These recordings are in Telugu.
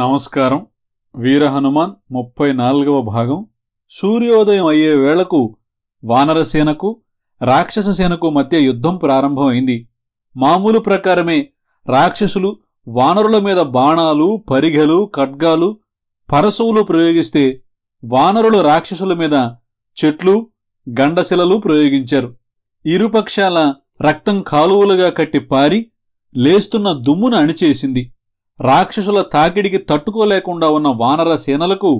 నమస్కారం వీర హనుమాన్ ముప్పై నాలుగవ భాగం సూర్యోదయం అయ్యే వేళకు వానరసేనకు రాక్షససేనకు మధ్య యుద్ధం ప్రారంభమైంది మామూలు ప్రకారమే రాక్షసులు వానరుల మీద బాణాలు పరిఘలు ఖడ్గాలు పరశువులు ప్రయోగిస్తే వానరులు రాక్షసుల మీద చెట్లు గండశిలలు ప్రయోగించారు ఇరుపక్షాల రక్తం కాలువలుగా కట్టి పారి లేస్తున్న దుమ్మును అణిచేసింది రాక్షసుల తాకిడికి తట్టుకోలేకుండా ఉన్న వానర సేనలకు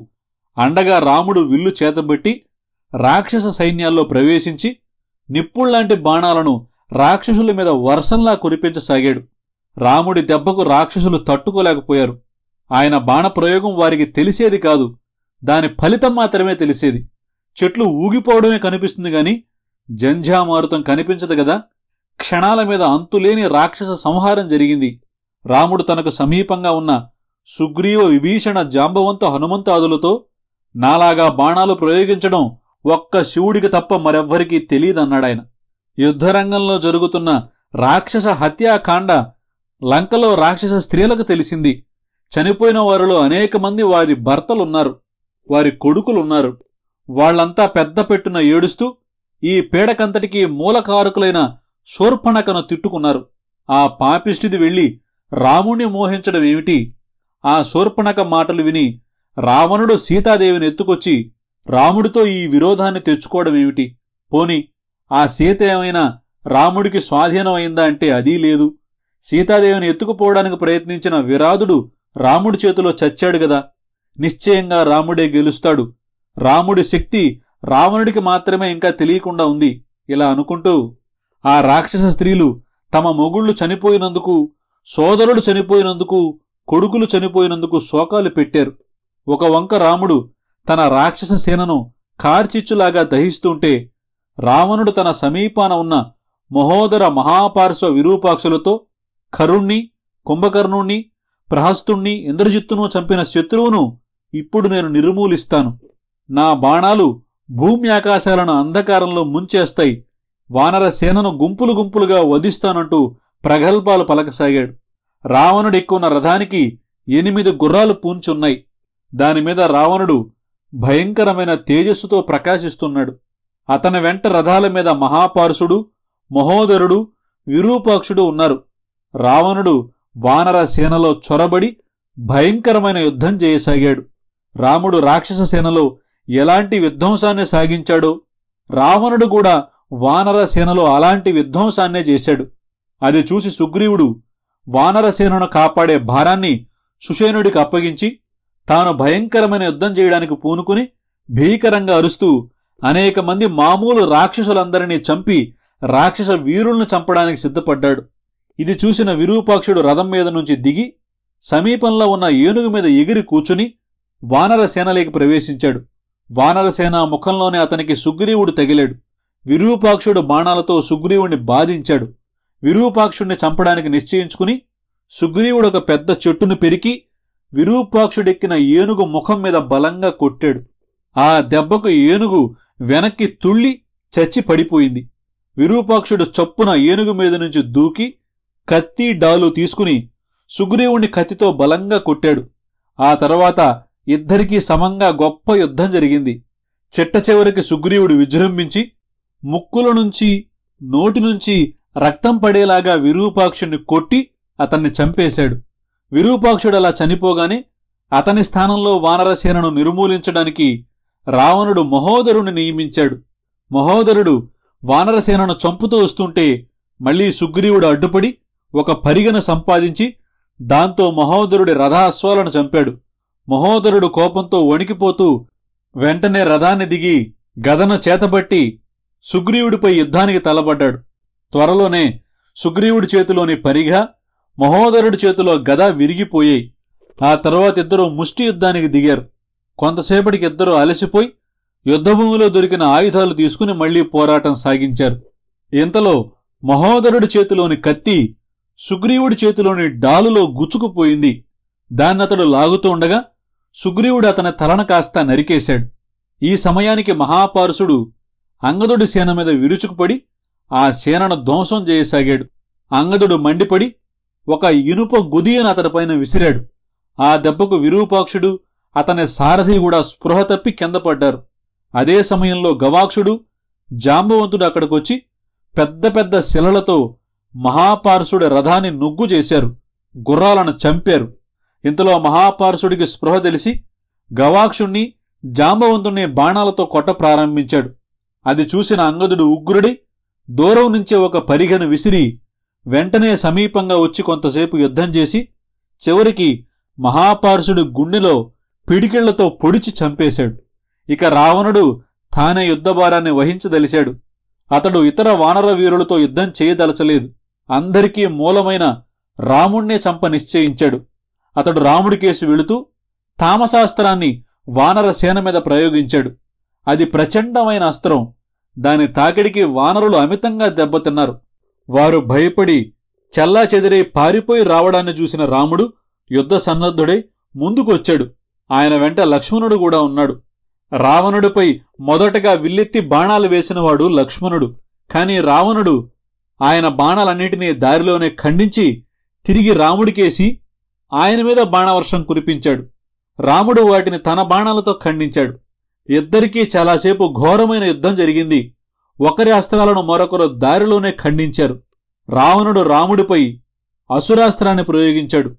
అండగా రాముడు విల్లు చేతబెట్టి రాక్షస సైన్యాల్లో ప్రవేశించి నిప్పుళ్లాంటి బాణాలను రాక్షసుల మీద వర్షంలా కురిపించసాగాడు రాముడి దెబ్బకు రాక్షసులు తట్టుకోలేకపోయారు ఆయన బాణప్రయోగం వారికి తెలిసేది కాదు దాని ఫలితం మాత్రమే తెలిసేది చెట్లు ఊగిపోవడమే కనిపిస్తుంది గాని జంజామారుతం కనిపించదు కదా క్షణాల మీద అంతులేని రాక్షస సంహారం జరిగింది రాముడు తనకు సమీపంగా ఉన్న సుగ్రీవ విభీషణ జాంబవంత హనుమంతాదులతో నాలాగా బాణాలు ప్రయోగించడం ఒక్క శివుడికి తప్ప మరెవ్వరికీ తెలియదన్నాడాయన యుద్ధరంగంలో జరుగుతున్న రాక్షస హత్యాకాండ లంకలో రాక్షస స్త్రీలకు తెలిసింది చనిపోయిన వారిలో అనేక మంది వారి భర్తలున్నారు వారి కొడుకులున్నారు వాళ్లంతా పెద్ద పెట్టున ఏడుస్తూ ఈ పీడకంతటికీ మూలకారకులైన శూర్పణకను తిట్టుకున్నారు ఆ పాపిష్టిది వెళ్ళి రాముణ్ణి మోహించడం ఏమిటి ఆ శూర్పణక మాటలు విని రావణుడు సీతాదేవిని ఎత్తుకొచ్చి రాముడితో ఈ విరోధాన్ని తెచ్చుకోవడం ఏమిటి పోని ఆ సీత ఏమైనా రాముడికి స్వాధీనం అయిందా అంటే అదీ లేదు సీతాదేవిని ఎత్తుకుపోవడానికి ప్రయత్నించిన విరాధుడు రాముడి చేతిలో చచ్చాడు గదా నిశ్చయంగా రాముడే గెలుస్తాడు రాముడి శక్తి రావణుడికి మాత్రమే ఇంకా తెలియకుండా ఉంది ఇలా అనుకుంటూ ఆ రాక్షస స్త్రీలు తమ మొగుళ్ళు చనిపోయినందుకు సోదరుడు చనిపోయినందుకు కొడుకులు చనిపోయినందుకు శోకాలు పెట్టారు ఒక వంక రాముడు తన రాక్షస సేనను కార్చిచ్చులాగా దహిస్తుంటే రావణుడు తన సమీపాన ఉన్న మహోదర మహాపార్శ్వ విరూపాక్షులతో కరుణ్ణి కుంభకర్ణుణ్ణి ప్రహస్తుణ్ణి ఇంద్రజిత్తును చంపిన శత్రువును ఇప్పుడు నేను నిర్మూలిస్తాను నా బాణాలు భూమి ఆకాశాలను అంధకారంలో ముంచేస్తాయి వానర సేనను గుంపులు గుంపులుగా వధిస్తానంటూ ప్రగల్భాలు పలకసాగాడు ఎక్కువన్న రథానికి ఎనిమిది గుర్రాలు పూంచున్నాయి దానిమీద రావణుడు భయంకరమైన తేజస్సుతో ప్రకాశిస్తున్నాడు అతని వెంట రథాల మీద మహాపారుషుడు మహోదరుడు విరూపాక్షుడు ఉన్నారు రావణుడు వానర సేనలో చొరబడి భయంకరమైన యుద్ధం చేయసాగాడు రాముడు రాక్షస సేనలో ఎలాంటి విధ్వంసాన్ని సాగించాడో రావణుడు కూడా వానర సేనలో అలాంటి విధ్వంసాన్నే చేశాడు అది చూసి సుగ్రీవుడు వానరసేనును కాపాడే భారాన్ని సుషేనుడికి అప్పగించి తాను భయంకరమైన యుద్ధం చేయడానికి పూనుకుని భీకరంగా అరుస్తూ అనేక మంది మామూలు రాక్షసులందరినీ చంపి రాక్షస వీరులను చంపడానికి సిద్ధపడ్డాడు ఇది చూసిన విరూపాక్షుడు రథం మీద నుంచి దిగి సమీపంలో ఉన్న ఏనుగు మీద ఎగిరి కూచుని వానరసేనలోకి ప్రవేశించాడు వానరసేన ముఖంలోనే అతనికి సుగ్రీవుడు తగిలాడు విరూపాక్షుడు బాణాలతో సుగ్రీవుణ్ణి బాధించాడు విరూపాక్షుడిని చంపడానికి నిశ్చయించుకుని సుగ్రీవుడు ఒక పెద్ద చెట్టును పెరికి విరూపాక్షుడెక్కిన ఏనుగు ముఖం మీద బలంగా కొట్టాడు ఆ దెబ్బకు ఏనుగు వెనక్కి తుళ్ళి చచ్చి పడిపోయింది విరూపాక్షుడు చప్పున ఏనుగు మీద నుంచి దూకి కత్తి డాలు తీసుకుని సుగ్రీవుణ్ణి కత్తితో బలంగా కొట్టాడు ఆ తర్వాత ఇద్దరికీ సమంగా గొప్ప యుద్ధం జరిగింది చిట్ట చివరికి సుగ్రీవుడు విజృంభించి ముక్కుల నుంచి నోటి నుంచి రక్తం పడేలాగా విరూపాక్షుని కొట్టి అతన్ని చంపేశాడు విరూపాక్షుడు అలా చనిపోగానే అతని స్థానంలో వానరసేనను నిర్మూలించడానికి రావణుడు మహోదరుని నియమించాడు మహోదరుడు వానరసేనను చంపుతూ వస్తుంటే మళ్లీ సుగ్రీవుడు అడ్డుపడి ఒక పరిగను సంపాదించి దాంతో మహోదరుడి రథాశ్వాలను చంపాడు మహోదరుడు కోపంతో వణికిపోతూ వెంటనే రథాన్ని దిగి గదను చేతబట్టి సుగ్రీవుడిపై యుద్ధానికి తలబడ్డాడు త్వరలోనే సుగ్రీవుడి చేతిలోని పరిఘ మహోదరుడి చేతిలో గద విరిగిపోయాయి ఆ తర్వాత ఇద్దరు ముష్టి యుద్ధానికి దిగారు కొంతసేపటికి ఇద్దరు అలసిపోయి యుద్ధభూమిలో దొరికిన ఆయుధాలు తీసుకుని మళ్లీ పోరాటం సాగించారు ఇంతలో మహోదరుడి చేతిలోని కత్తి సుగ్రీవుడి చేతిలోని డాలులో గుచ్చుకుపోయింది దాన్నతడు లాగుతూ ఉండగా సుగ్రీవుడు అతని తలన కాస్త నరికేశాడు ఈ సమయానికి మహాపారుషుడు అంగదుడి సేన మీద విరుచుకుపడి ఆ సేనను ధ్వంసం చేయసాగాడు అంగదుడు మండిపడి ఒక ఇనుప గుదియను అతడిపైన విసిరాడు ఆ దెబ్బకు విరూపాక్షుడు అతని సారథి కూడా స్పృహ తప్పి కింద పడ్డారు అదే సమయంలో గవాక్షుడు జాంబవంతుడు అక్కడికొచ్చి పెద్ద పెద్ద శిలలతో మహాపార్షుడి రథాన్ని నుగ్గు చేశారు గుర్రాలను చంపారు ఇంతలో మహాపార్షుడికి స్పృహ తెలిసి గవాక్షుణ్ణి జాంబవంతుణ్ణి బాణాలతో కొట్ట ప్రారంభించాడు అది చూసిన అంగదుడు ఉగ్రుడి దూరం నుంచే ఒక పరిగెను విసిరి వెంటనే సమీపంగా వచ్చి కొంతసేపు యుద్ధం చేసి చివరికి మహాపారుషుడు గుండెలో పిడికిళ్లతో పొడిచి చంపేశాడు ఇక రావణుడు తానే యుద్ధభారాన్ని వహించదలిశాడు అతడు ఇతర వానర వీరులతో యుద్ధం చేయదలచలేదు అందరికీ మూలమైన రాముణ్ణే చంప నిశ్చయించాడు అతడు రాముడి కేసు వెళుతూ తామశాస్త్రాన్ని వానర సేన మీద ప్రయోగించాడు అది ప్రచండమైన అస్త్రం దాని తాకిడికి వానరులు అమితంగా దెబ్బతిన్నారు వారు భయపడి చల్లా చెదిరే పారిపోయి రావడాన్ని చూసిన రాముడు యుద్ధ సన్నద్ధుడై ముందుకొచ్చాడు ఆయన వెంట లక్ష్మణుడు కూడా ఉన్నాడు రావణుడిపై మొదటగా విల్లెత్తి బాణాలు వేసినవాడు లక్ష్మణుడు కాని రావణుడు ఆయన బాణాలన్నిటినీ దారిలోనే ఖండించి తిరిగి రాముడికేసి ఆయన మీద బాణవర్షం కురిపించాడు రాముడు వాటిని తన బాణాలతో ఖండించాడు ఇద్దరికీ చాలాసేపు ఘోరమైన యుద్ధం జరిగింది ఒకరి అస్త్రాలను మరొకరు దారిలోనే ఖండించారు రావణుడు రాముడిపై అసురాస్త్రాన్ని ప్రయోగించాడు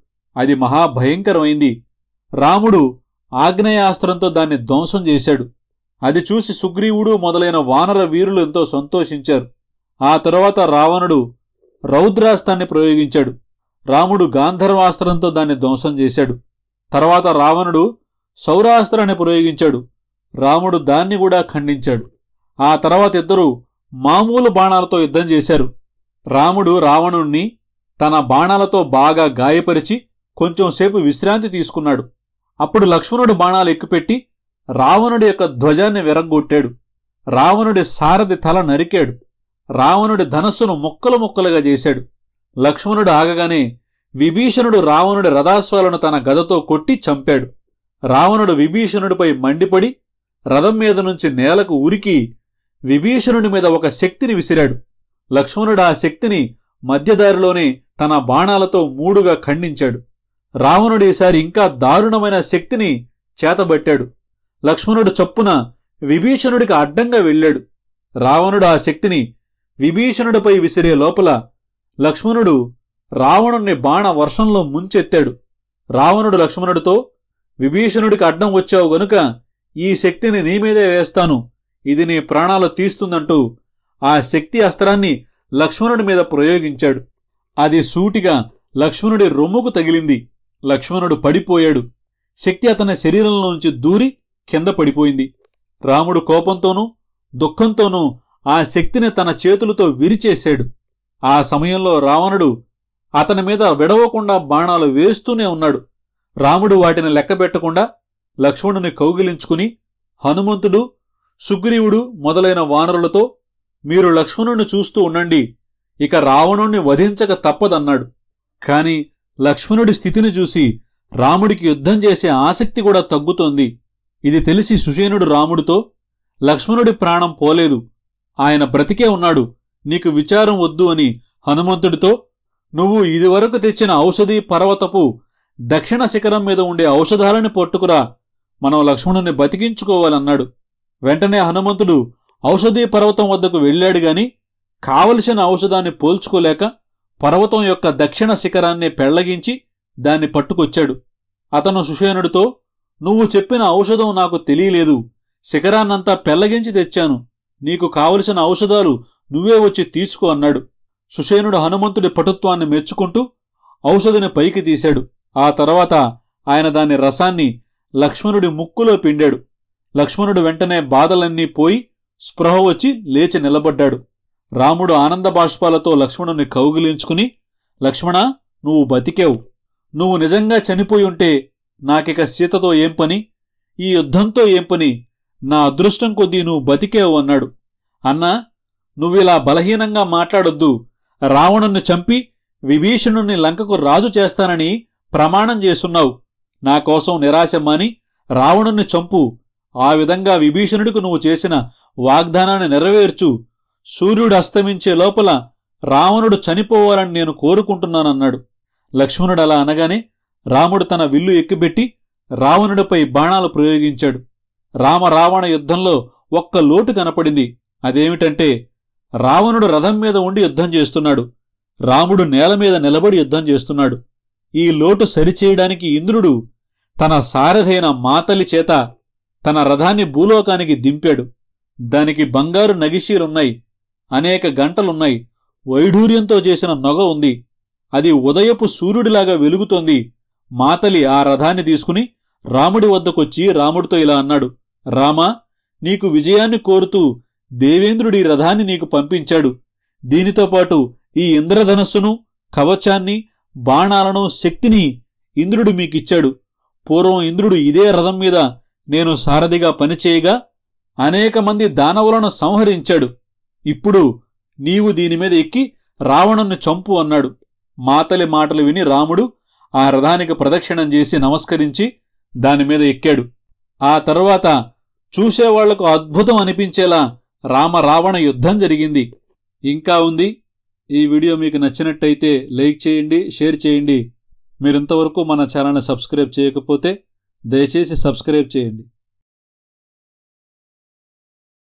అది మహాభయంకరమైంది రాముడు ఆగ్నేయాస్త్రంతో దాన్ని ధ్వంసం చేశాడు అది చూసి సుగ్రీవుడు మొదలైన వానర వీరులు ఎంతో సంతోషించారు ఆ తరువాత రావణుడు రౌద్రాస్త్రాన్ని ప్రయోగించాడు రాముడు గాంధర్వాస్త్రంతో దాన్ని ధ్వంసం చేశాడు తర్వాత రావణుడు సౌరాస్త్రాన్ని ప్రయోగించాడు రాముడు దాన్ని కూడా ఖండించాడు ఆ తర్వాత ఇద్దరు మామూలు బాణాలతో యుద్ధం చేశారు రాముడు రావణుణ్ణి తన బాణాలతో బాగా గాయపరిచి కొంచెంసేపు విశ్రాంతి తీసుకున్నాడు అప్పుడు లక్ష్మణుడు బాణాలు ఎక్కుపెట్టి రావణుడి యొక్క ధ్వజాన్ని విరగ్గొట్టాడు రావణుడి సారథి తల నరికాడు రావణుడి ధనస్సును ముక్కలు ముక్కలుగా చేశాడు లక్ష్మణుడు ఆగగానే విభీషణుడు రావణుడి రథాశ్వాలను తన గదతో కొట్టి చంపాడు రావణుడు విభీషణుడిపై మండిపడి రథం మీద నుంచి నేలకు ఉరికి విభీషణుని మీద ఒక శక్తిని విసిరాడు లక్ష్మణుడు ఆ శక్తిని మధ్యదారిలోనే తన బాణాలతో మూడుగా ఖండించాడు రావణుడు ఈసారి ఇంకా దారుణమైన శక్తిని చేతబట్టాడు లక్ష్మణుడు చప్పున విభీషణుడికి అడ్డంగా వెళ్ళాడు రావణుడు ఆ శక్తిని విభీషణుడిపై విసిరే లోపల లక్ష్మణుడు రావణుణ్ణి బాణ వర్షంలో ముంచెత్తాడు రావణుడు లక్ష్మణుడితో విభీషణుడికి అడ్డం వచ్చావు గనుక ఈ శక్తిని నీ మీదే వేస్తాను ఇది నీ ప్రాణాలు తీస్తుందంటూ ఆ శక్తి అస్త్రాన్ని లక్ష్మణుడి మీద ప్రయోగించాడు అది సూటిగా లక్ష్మణుడి రొమ్ముకు తగిలింది లక్ష్మణుడు పడిపోయాడు శక్తి అతని శరీరంలోంచి దూరి కింద పడిపోయింది రాముడు కోపంతోనూ దుఃఖంతోనూ ఆ శక్తిని తన చేతులతో విరిచేశాడు ఆ సమయంలో రావణుడు అతని మీద విడవకుండా బాణాలు వేస్తూనే ఉన్నాడు రాముడు వాటిని లెక్కబెట్టకుండా లక్ష్మణుని కౌగిలించుకుని హనుమంతుడు సుగ్రీవుడు మొదలైన వానరులతో మీరు లక్ష్మణుణ్ణి చూస్తూ ఉండండి ఇక రావణుణ్ణి వధించక తప్పదన్నాడు కాని లక్ష్మణుడి స్థితిని చూసి రాముడికి యుద్ధం చేసే ఆసక్తి కూడా తగ్గుతోంది ఇది తెలిసి సుజేనుడు రాముడితో లక్ష్మణుడి ప్రాణం పోలేదు ఆయన బ్రతికే ఉన్నాడు నీకు విచారం వద్దు అని హనుమంతుడితో నువ్వు ఇదివరకు తెచ్చిన ఔషధి పర్వతపు దక్షిణ శిఖరం మీద ఉండే ఔషధాలని పట్టుకురా మనం లక్ష్మణుని బతికించుకోవాలన్నాడు వెంటనే హనుమంతుడు ఔషధీ పర్వతం వద్దకు వెళ్ళాడు గాని కావలసిన ఔషధాన్ని పోల్చుకోలేక పర్వతం యొక్క దక్షిణ శిఖరాన్ని పెళ్లగించి దాన్ని పట్టుకొచ్చాడు అతను సుషేనుడితో నువ్వు చెప్పిన ఔషధం నాకు తెలియలేదు శిఖరాన్నంతా పెళ్లగించి తెచ్చాను నీకు కావలసిన ఔషధాలు నువ్వే వచ్చి తీసుకో అన్నాడు సుషేనుడు హనుమంతుడి పటుత్వాన్ని మెచ్చుకుంటూ ఔషధిని పైకి తీశాడు ఆ తర్వాత ఆయన దాని రసాన్ని లక్ష్మణుడి ముక్కులో పిండాడు లక్ష్మణుడు వెంటనే బాధలన్నీ పోయి స్పృహ వచ్చి లేచి నిలబడ్డాడు రాముడు ఆనంద బాష్పాలతో లక్ష్మణుని కౌగిలించుకుని లక్ష్మణ నువ్వు బతికేవు నువ్వు నిజంగా చనిపోయి ఉంటే నాకిక సీతతో ఏం పని ఈ యుద్ధంతో ఏం పని నా అదృష్టం కొద్దీ నువ్వు బతికేవు అన్నాడు అన్నా నువ్విలా బలహీనంగా మాట్లాడొద్దు రావణుణ్ణి చంపి విభీషణుణ్ణి లంకకు రాజు చేస్తానని ప్రమాణం చేస్తున్నావు నా కోసం నిరాశమ్మని రావణుణ్ణి చంపు ఆ విధంగా విభీషణుడికి నువ్వు చేసిన వాగ్దానాన్ని నెరవేర్చు సూర్యుడు అస్తమించే లోపల రావణుడు చనిపోవాలని నేను కోరుకుంటున్నానన్నాడు లక్ష్మణుడు అలా అనగానే రాముడు తన విల్లు ఎక్కిబెట్టి రావణుడిపై బాణాలు ప్రయోగించాడు రామ రావణ యుద్ధంలో ఒక్క లోటు కనపడింది అదేమిటంటే రావణుడు రథం మీద ఉండి యుద్ధం చేస్తున్నాడు రాముడు నేల మీద నిలబడి యుద్ధం చేస్తున్నాడు ఈ లోటు సరిచేయడానికి ఇంద్రుడు తన సారథైన మాతలి చేత తన రథాన్ని భూలోకానికి దింపాడు దానికి బంగారు నగిషీలున్నాయి అనేక గంటలున్నాయి వైఢూర్యంతో చేసిన నొగ ఉంది అది ఉదయపు సూర్యుడిలాగా వెలుగుతోంది మాతలి ఆ రథాన్ని తీసుకుని రాముడి వద్దకొచ్చి రాముడితో ఇలా అన్నాడు రామా నీకు విజయాన్ని కోరుతూ దేవేంద్రుడి రథాన్ని నీకు పంపించాడు దీనితో పాటు ఈ ఇంద్రధనస్సును కవచాన్ని బాణాలను శక్తిని ఇంద్రుడు మీకిచ్చాడు పూర్వం ఇంద్రుడు ఇదే రథం మీద నేను సారథిగా పనిచేయగా అనేక మంది దానవులను సంహరించాడు ఇప్పుడు నీవు దీనిమీద ఎక్కి రావణుణ్ణి చంపు అన్నాడు మాతలి మాటలు విని రాముడు ఆ రథానికి ప్రదక్షిణం చేసి నమస్కరించి దానిమీద ఎక్కాడు ఆ తర్వాత చూసేవాళ్లకు అద్భుతం అనిపించేలా రామ రావణ యుద్ధం జరిగింది ఇంకా ఉంది ఈ వీడియో మీకు నచ్చినట్టయితే లైక్ చేయండి షేర్ చేయండి మీరు ఇంతవరకు మన ఛానల్ని సబ్స్క్రైబ్ చేయకపోతే దయచేసి సబ్స్క్రైబ్ చేయండి